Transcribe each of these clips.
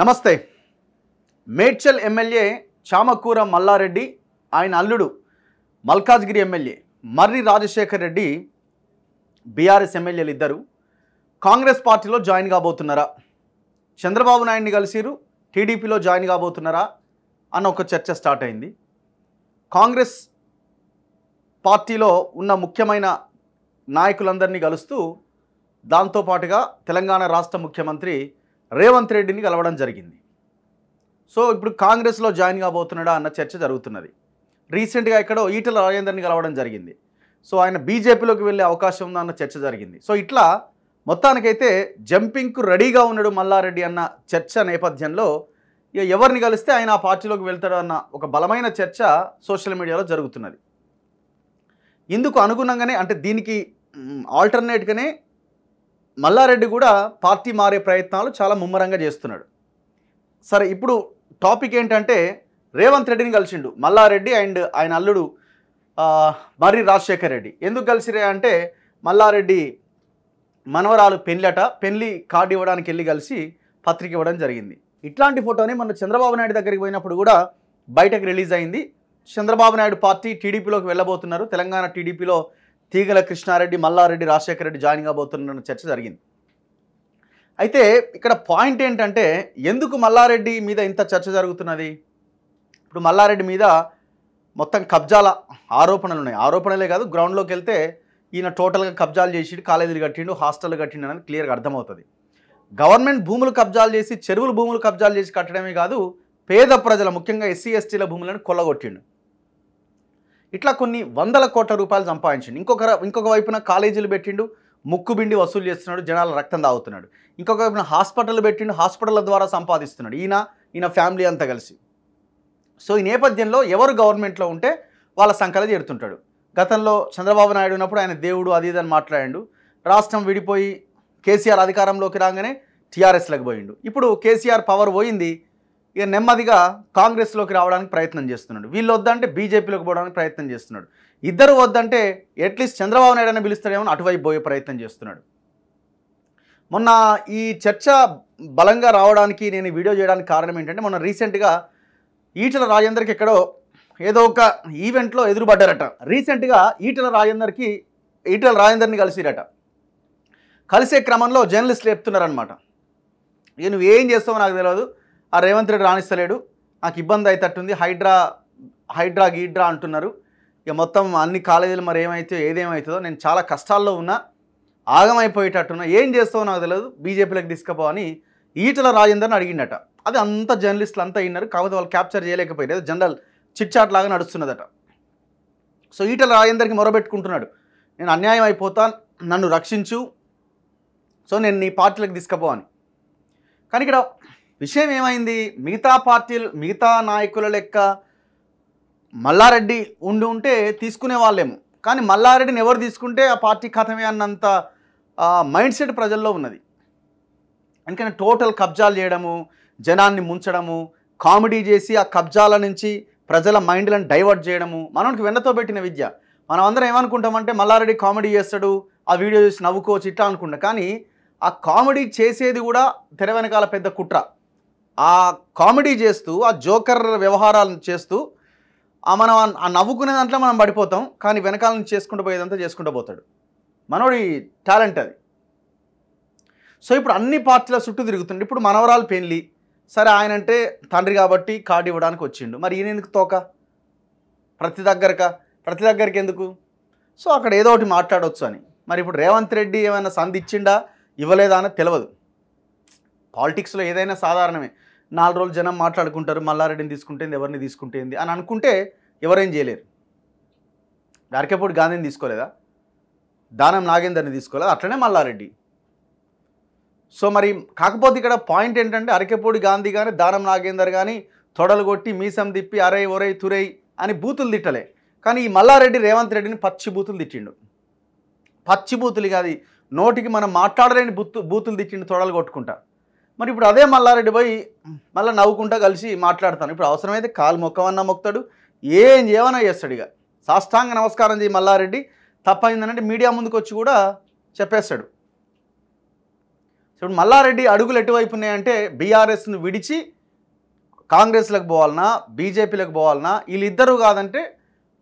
నమస్తే మేడ్చల్ ఎమ్మెల్యే చామకూర మల్లారెడ్డి ఆయన అల్లుడు మల్కాజ్గిరి ఎమ్మెల్యే మర్రి రాజశేఖర్ రెడ్డి బీఆర్ఎస్ ఎమ్మెల్యేలు ఇద్దరు కాంగ్రెస్ పార్టీలో జాయిన్ కాబోతున్నారా చంద్రబాబు నాయుడిని కలిసిరు టీడీపీలో జాయిన్ కాబోతున్నారా అన్న ఒక చర్చ స్టార్ట్ అయింది కాంగ్రెస్ పార్టీలో ఉన్న ముఖ్యమైన నాయకులందరినీ కలుస్తూ దాంతోపాటుగా తెలంగాణ రాష్ట్ర ముఖ్యమంత్రి రేవంత్ రెడ్డిని కలవడం జరిగింది సో ఇప్పుడు కాంగ్రెస్లో జాయిన్ కాబోతున్నాడా అన్న చర్చ జరుగుతున్నది రీసెంట్గా ఎక్కడో ఈటల రాజేందర్ని కలవడం జరిగింది సో ఆయన బీజేపీలోకి వెళ్ళే అవకాశం ఉందా అన్న చర్చ జరిగింది సో ఇట్లా మొత్తానికైతే జంపింగ్కు రెడీగా ఉన్నాడు మల్లారెడ్డి అన్న చర్చ నేపథ్యంలో ఇక ఎవరిని కలిస్తే ఆయన ఆ పార్టీలోకి వెళ్తాడు అన్న ఒక బలమైన చర్చ సోషల్ మీడియాలో జరుగుతున్నది ఇందుకు అనుగుణంగానే అంటే దీనికి ఆల్టర్నేట్గానే మల్లారెడ్డి కూడా పార్టీ మారే ప్రయత్నాలు చాలా ముమ్మరంగా చేస్తున్నాడు సరే ఇప్పుడు టాపిక్ ఏంటంటే రేవంత్ రెడ్డిని కలిసిండు మల్లారెడ్డి అండ్ ఆయన అల్లుడు మర్రి రాజశేఖర్ రెడ్డి ఎందుకు కలిసిరే అంటే మల్లారెడ్డి మనవరాలు పెళ్ళట పెళ్ళి కార్డు ఇవ్వడానికి వెళ్ళి కలిసి పత్రిక ఇవ్వడం జరిగింది ఇట్లాంటి ఫోటోని మన చంద్రబాబు నాయుడు దగ్గరికి పోయినప్పుడు కూడా బయటకు రిలీజ్ అయింది చంద్రబాబు నాయుడు పార్టీ టీడీపీలోకి వెళ్ళబోతున్నారు తెలంగాణ టీడీపీలో తీగల కృష్ణారెడ్డి మల్లారెడ్డి రాజశేఖర రెడ్డి జాయిన్ కాబోతున్న చర్చ జరిగింది అయితే ఇక్కడ పాయింట్ ఏంటంటే ఎందుకు మల్లారెడ్డి మీద ఇంత చర్చ జరుగుతున్నది ఇప్పుడు మల్లారెడ్డి మీద మొత్తం కబ్జాల ఆరోపణలు ఉన్నాయి ఆరోపణలే కాదు గ్రౌండ్లోకి వెళ్తే ఈయన టోటల్గా కబ్జాలు చేసిండు కాలేజీలు కట్టిండు హాస్టల్ కట్టిండు అనేది క్లియర్గా అర్థమవుతుంది గవర్నమెంట్ భూములు కబ్జాలు చేసి చెరువులు భూములు కబ్జాలు చేసి కట్టడమే కాదు పేద ప్రజల ముఖ్యంగా ఎస్సీ ఎస్టీల భూములను కొల్లగొట్టిండు ఇట్లా కొన్ని వందల కోట్ల రూపాయలు సంపాదించిండు ఇంకొక ఇంకొక వైపున కాలేజీలు పెట్టిండు ముక్కుబిండి వసూలు చేస్తున్నాడు జనాల రక్తం తాగుతున్నాడు ఇంకొక వైపున హాస్పిటల్ పెట్టిండు హాస్పిటల్ ద్వారా సంపాదిస్తున్నాడు ఈయన ఈయన ఫ్యామిలీ అంతా కలిసి సో ఈ నేపథ్యంలో ఎవరు గవర్నమెంట్లో ఉంటే వాళ్ళ సంకల చేరుతుంటాడు గతంలో చంద్రబాబు నాయుడు ఉన్నప్పుడు ఆయన దేవుడు అది ఇదని మాట్లాడాడు రాష్ట్రం విడిపోయి కేసీఆర్ అధికారంలోకి రాగానే టీఆర్ఎస్లకు పోయిండు ఇప్పుడు కేసీఆర్ పవర్ పోయింది ఇక నెమ్మదిగా కాంగ్రెస్లోకి రావడానికి ప్రయత్నం చేస్తున్నాడు వీళ్ళు వద్దంటే బీజేపీలోకి పోవడానికి ప్రయత్నం చేస్తున్నాడు ఇద్దరు వద్దంటే అట్లీస్ట్ చంద్రబాబు నాయుడు అని పిలుస్తాడేమో అటువైపు పోయే ప్రయత్నం చేస్తున్నాడు మొన్న ఈ చర్చ బలంగా రావడానికి నేను వీడియో చేయడానికి కారణం ఏంటంటే మొన్న రీసెంట్గా ఈటల రాజేందర్కి ఎక్కడో ఏదో ఒక ఈవెంట్లో ఎదురుపడ్డారట రీసెంట్గా ఈటల రాజేందర్కి ఈటల రాజేందర్ని కలిసిరట కలిసే క్రమంలో జర్నలిస్టులు చెప్తున్నారనమాట నువ్వు ఏం చేస్తావో నాకు తెలియదు ఆ రేవంత్ రెడ్డి రాణిస్తలేడు నాకు ఇబ్బంది అవుతట్టుంది హైడ్రా హైడ్రా గీడ్రా అంటున్నారు ఇక మొత్తం అన్ని కాలేజీలు మరి ఏమైతే ఏదేమవుతుందో నేను చాలా కష్టాల్లో ఉన్నా ఆగమైపోయేటట్టున్నా ఏం చేస్తావో నాకు తెలియదు బీజేపీలకు తీసుకుపో అని ఈటల రాజేందర్ని అడిగిండట అది అంత జర్నలిస్టులు అంతా అయినారు కాకపోతే వాళ్ళు క్యాప్చర్ చేయలేకపోయారు జనరల్ చిట్చాట్ లాగా నడుస్తున్నదట సో ఈటల రాజేందర్కి మొరబెట్టుకుంటున్నాడు నేను అన్యాయం అయిపోతా నన్ను రక్షించు సో నేను నీ పార్టీలకు తీసుకపోవాని కానీ ఇక్కడ విషయం ఏమైంది మిగతా పార్టీలు మిగతా నాయకుల లెక్క మల్లారెడ్డి ఉండి ఉంటే తీసుకునే వాళ్ళేమో కానీ మల్లారెడ్డిని ఎవరు తీసుకుంటే ఆ పార్టీ కథమే అన్నంత మైండ్ సెట్ ప్రజల్లో ఉన్నది ఎందుకంటే టోటల్ కబ్జాలు చేయడము జనాన్ని ముంచడము కామెడీ చేసి ఆ కబ్జాల నుంచి ప్రజల మైండ్లను డైవర్ట్ చేయడము మనకి వెన్నతో పెట్టిన విద్య మనం అందరం ఏమనుకుంటామంటే మల్లారెడ్డి కామెడీ చేస్తాడు ఆ వీడియో చూసి నవ్వుకోవచ్చు ఇట్లా అనుకుంటా కానీ ఆ కామెడీ చేసేది కూడా తెర వెనకాల పెద్ద కుట్ర ఆ కామెడీ చేస్తూ ఆ జోకర్ వ్యవహారాలను చేస్తూ మనం ఆ నవ్వుకునే దాంట్లో మనం పడిపోతాం కానీ వెనకాల నుంచి చేసుకుంటూ పోయేదంతా చేసుకుంటూ పోతాడు మనోడి టాలెంట్ అది సో ఇప్పుడు అన్ని పార్టీల చుట్టూ తిరుగుతుంది ఇప్పుడు మనవరాలు పెళ్ళి సరే ఆయన అంటే తండ్రి కాబట్టి కార్డు ఇవ్వడానికి వచ్చిండు మరి ఈయన ఎందుకు తోక ప్రతి దగ్గరక ప్రతి దగ్గరికి ఎందుకు సో అక్కడ ఏదో ఒకటి మాట్లాడవచ్చు అని మరి ఇప్పుడు రేవంత్ రెడ్డి ఏమైనా సంధి ఇచ్చిండా ఇవ్వలేదా అని తెలియదు పాలిటిక్స్లో ఏదైనా సాధారణమే నాలుగు రోజులు జనం మాట్లాడుకుంటారు మల్లారెడ్డిని తీసుకుంటేంది ఎవరిని తీసుకుంటేంది అని అనుకుంటే ఎవరేం చేయలేరు నరకేపూడి గాంధీని తీసుకోలేదా దానం నాగేందర్ని తీసుకోలేదు అట్లనే మల్లారెడ్డి సో మరి కాకపోతే ఇక్కడ పాయింట్ ఏంటంటే అరకేపూడి గాంధీ కానీ దానం నాగేందర్ కానీ తొడలు కొట్టి మీసం తిప్పి అరై ఒరై తురై అని బూతులు తిట్టలే కానీ ఈ మల్లారెడ్డి రేవంత్ రెడ్డిని పచ్చి బూతులు తిట్టిండు పచ్చి బూతులు కాదు నోటికి మనం మాట్లాడలేని బూతు బూతులు తిట్టిండు తొడలు కొట్టుకుంటా మరి ఇప్పుడు అదే మల్లారెడ్డి పోయి మళ్ళీ నవ్వుకుంటా కలిసి మాట్లాడతాను ఇప్పుడు అవసరమైతే కాలు మొక్కవన్నా మొక్తాడు ఏం చేయవన్నా చేస్తాడు ఇక సాష్టాంగ నమస్కారం చేయి మల్లారెడ్డి తప్పైందనంటే మీడియా ముందుకు వచ్చి కూడా చెప్పేస్తాడు ఇప్పుడు మల్లారెడ్డి అడుగులు ఎటువైపు ఉన్నాయంటే బీఆర్ఎస్ను విడిచి కాంగ్రెస్లకు పోవాలన్నా బీజేపీలకు పోవాలన్నా వీళ్ళిద్దరూ కాదంటే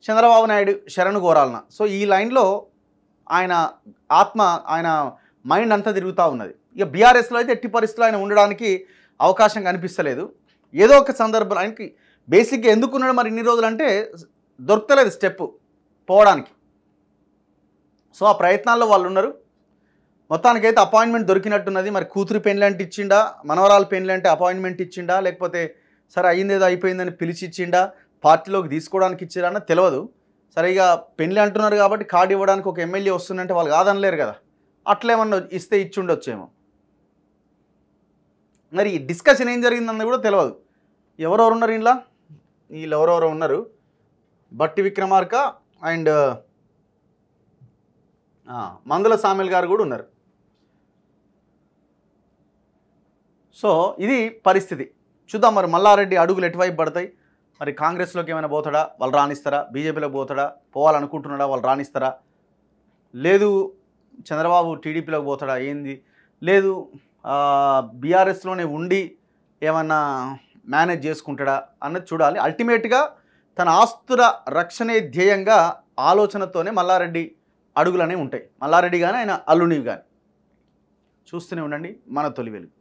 చంద్రబాబు నాయుడు శరణు కోరాలన్నా సో ఈ లైన్లో ఆయన ఆత్మ ఆయన మైండ్ అంతా తిరుగుతూ ఉన్నది ఇక బీఆర్ఎస్లో అయితే ఎట్టి పరిస్థితులు ఆయన ఉండడానికి అవకాశం కనిపిస్తలేదు ఏదో ఒక సందర్భం ఆయనకి బేసిక్గా ఎందుకు ఉన్నాడు మరి ఇన్ని రోజులు అంటే దొరకలేదు స్టెప్ పోవడానికి సో ఆ ప్రయత్నాల్లో వాళ్ళు ఉన్నారు మొత్తానికైతే అపాయింట్మెంట్ దొరికినట్టున్నది మరి కూతురు అంటే ఇచ్చిండా మనవరాలు పెన్లు అంటే అపాయింట్మెంట్ ఇచ్చిండా లేకపోతే సరే ఏదో అయిపోయిందని పిలిచి ఇచ్చిండా పార్టీలోకి తీసుకోవడానికి ఇచ్చారన్న తెలియదు సరే ఇక పెళ్ళి అంటున్నారు కాబట్టి కార్డు ఇవ్వడానికి ఒక ఎమ్మెల్యే వస్తుందంటే వాళ్ళు కాదనలేరు కదా అట్లేమన్నా ఇస్తే ఇచ్చి ఉండొచ్చేమో మరి ఈ డిస్కషన్ ఏం జరిగిందన్నది కూడా తెలియదు ఎవరెవరు ఉన్నారు ఇంట్లో వీళ్ళు ఎవరెవరు ఉన్నారు బట్టి విక్రమార్క అండ్ మందుల సామెల్ గారు కూడా ఉన్నారు సో ఇది పరిస్థితి చూద్దాం మరి మల్లారెడ్డి అడుగులు ఎటువైపు పడతాయి మరి కాంగ్రెస్లోకి ఏమైనా పోతాడా వాళ్ళు రాణిస్తారా బీజేపీలోకి పోతాడా పోవాలనుకుంటున్నాడా వాళ్ళు రాణిస్తారా లేదు చంద్రబాబు టీడీపీలోకి పోతాడా ఏంది లేదు బీఆర్ఎస్లోనే ఉండి ఏమన్నా మేనేజ్ చేసుకుంటాడా అన్నది చూడాలి అల్టిమేట్గా తన ఆస్తుల రక్షణే ధ్యేయంగా ఆలోచనతోనే మల్లారెడ్డి అడుగులనే ఉంటాయి మల్లారెడ్డి కానీ ఆయన అల్లునివి కానీ చూస్తూనే ఉండండి మన తొలి వెలుగు